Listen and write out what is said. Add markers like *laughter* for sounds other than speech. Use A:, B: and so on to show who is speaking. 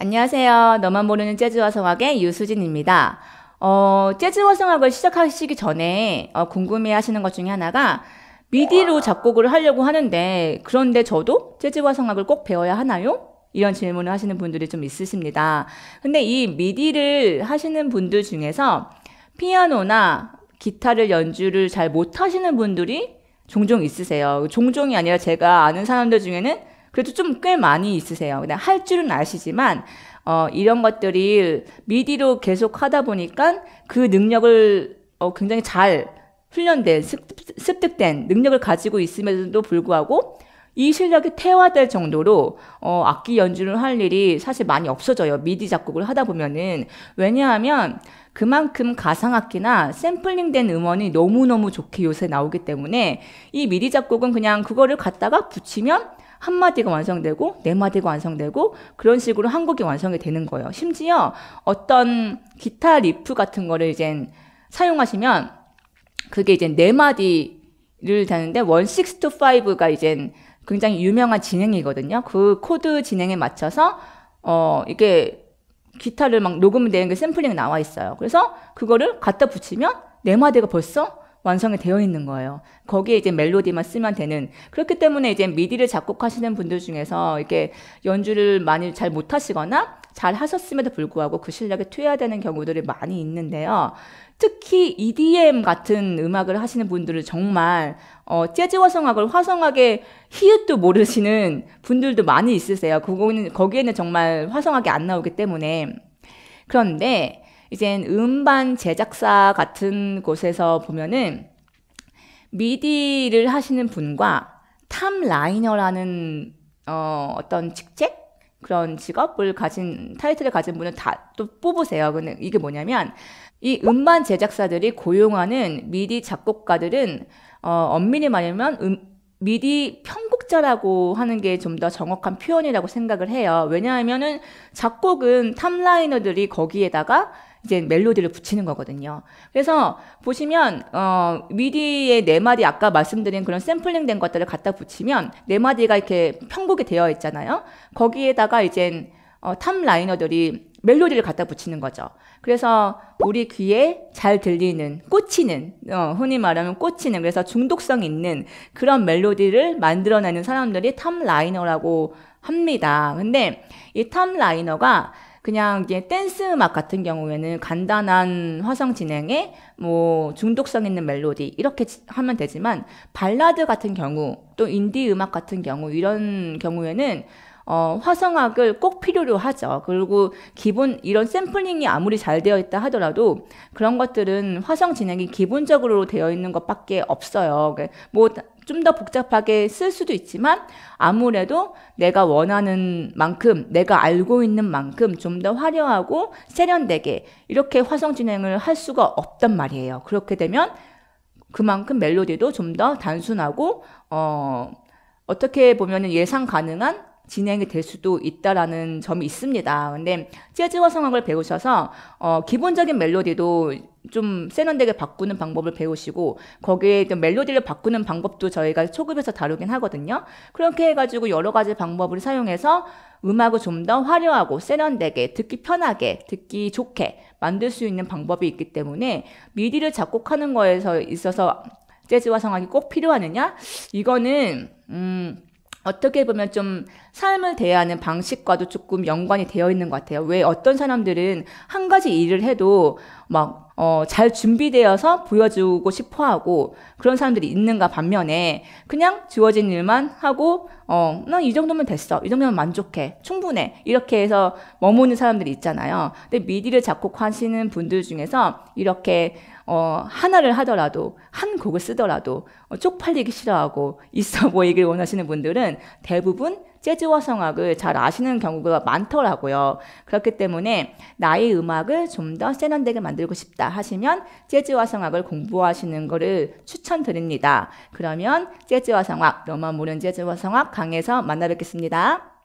A: 안녕하세요. 너만 모르는 재즈 와성악의 유수진입니다. 어, 재즈 와성악을 시작하시기 전에 어, 궁금해 하시는 것 중에 하나가 미디로 작곡을 하려고 하는데 그런데 저도 재즈 와성악을꼭 배워야 하나요? 이런 질문을 하시는 분들이 좀 있으십니다. 근데 이 미디를 하시는 분들 중에서 피아노나 기타를 연주를 잘 못하시는 분들이 종종 있으세요. 종종이 아니라 제가 아는 사람들 중에는 그래도 좀 꽤 많이 있으세요. 그냥 할 줄은 아시지만 어, 이런 것들이 미디로 계속 하다 보니까 그 능력을 어, 굉장히 잘 훈련된 습, 득된 능력을 가지고 있음에도 불구하고 이 실력이 퇴화될 정도로 어, 악기 연주를 할 일이 사실 많이 없어져요. 미디 작곡을 하다 보면은 왜냐하면 그만큼 가상악기나 샘플링된 음원이 너무너무 좋게 요새 나오기 때문에 이 미디 작곡은 그냥 그거를 갖다가 붙이면 한 마디가 완성되고 네 마디가 완성되고 그런 식으로 한 곡이 완성이 되는 거예요. 심지어 어떤 기타 리프 같은 거를 이제 사용하시면 그게 이제 네 마디를 되는데 1 6 to 5가 이제 굉장히 유명한 진행이거든요. 그 코드 진행에 맞춰서 어 이게 기타를 막 녹음된 그샘플링 나와 있어요. 그래서 그거를 갖다 붙이면 네마디가 벌써 완성이 되어 있는 거예요. 거기에 이제 멜로디만 쓰면 되는. 그렇기 때문에 이제 미디를 작곡하시는 분들 중에서 이렇게 연주를 많이 잘 못하시거나 잘 하셨음에도 불구하고 그 실력에 투여되는 경우들이 많이 있는데요. 특히 EDM 같은 음악을 하시는 분들은 정말 어, 재즈 화성악을 화성악의 히읗도 모르시는 분들도 많이 있으세요. 그거는 거기에는 정말 화성악이 안 나오기 때문에 그런데 이젠 음반 제작사 같은 곳에서 보면은 미디를 하시는 분과 탑 라이너라는 어, 어떤 직책 그런 직업을 가진 타이틀을 가진 분을 다 또 뽑으세요. 근데 이게 뭐냐면 이 음반 제작사들이 고용하는 미디 작곡가들은 어, 엄밀히 말하면 음, 미디 편곡자라고 하는 게 좀 더 정확한 표현이라고 생각을 해요. 왜냐하면은 작곡은 탑라이너들이 거기에다가 이제 멜로디를 붙이는 거거든요. 그래서 보시면 어 미디의 네 마디 아까 말씀드린 그런 샘플링 된 것들을 갖다 붙이면 네 마디가 이렇게 편곡이 되어 있잖아요. 거기에다가 이제 어 탑라이너들이 멜로디를 갖다 붙이는 거죠. 그래서 우리 귀에 잘 들리는, 꽂히는, 어, 흔히 말하면 꽂히는, 그래서 중독성 있는 그런 멜로디를 만들어내는 사람들이 탑라이너라고 합니다. 근데 이 탑라이너가 그냥 이제 댄스 음악 같은 경우에는 간단한 화성 진행에 뭐 중독성 있는 멜로디 이렇게 하면 되지만 발라드 같은 경우 또 인디 음악 같은 경우 이런 경우에는 어, 화성학을 꼭 필요로 하죠. 그리고 기본 이런 샘플링이 아무리 잘 되어 있다 하더라도 그런 것들은 화성 진행이 기본적으로 되어 있는 것밖에 없어요. 그, 뭐좀 더 복잡하게 쓸 수도 있지만 아무래도 내가 원하는 만큼 내가 알고 있는 만큼 좀 더 화려하고 세련되게 이렇게 화성 진행을 할 수가 없단 말이에요. 그렇게 되면 그만큼 멜로디도 좀 더 단순하고 어 어떻게 보면 예상 가능한 진행이 될 수도 있다라는 점이 있습니다. 근데 재즈와 성악을 배우셔서 어, 기본적인 멜로디도 좀 세련되게 바꾸는 방법을 배우시고 거기에 멜로디를 바꾸는 방법도 저희가 초급에서 다루긴 하거든요. 그렇게 해가지고 여러 가지 방법을 사용해서 음악을 좀 더 화려하고 세련되게 듣기 편하게 듣기 좋게 만들 수 있는 방법이 있기 때문에 미디를 작곡하는 거에서 있어서 재즈와 성악이 꼭 필요하느냐? 이거는 음. 어떻게 보면 좀 삶을 대하는 방식과도 조금 연관이 되어 있는 것 같아요. 왜 어떤 사람들은 한 가지 일을 해도 막 어, 잘 준비되어서 보여주고 싶어 하고 그런 사람들이 있는가 반면에 그냥 주어진 일만 하고 어, 난이 정도면 됐어. 이 정도면 만족해. 충분해. 이렇게 해서 머무는 사람들이 있잖아요. 근데 미디를 작곡하시는 분들 중에서 이렇게 어, 하나를 하더라도, 한 곡을 쓰더라도, 어, 쪽팔리기 싫어하고, 있어 *laughs* 보이길 원하시는 분들은 대부분 재즈와 성악을 잘 아시는 경우가 많더라고요. 그렇기 때문에 나의 음악을 좀 더 세련되게 만들고 싶다 하시면 재즈와 성악을 공부하시는 것을 추천드립니다. 그러면 재즈와 성악, 너만 모르는 재즈와 성악 강에서 만나 뵙겠습니다.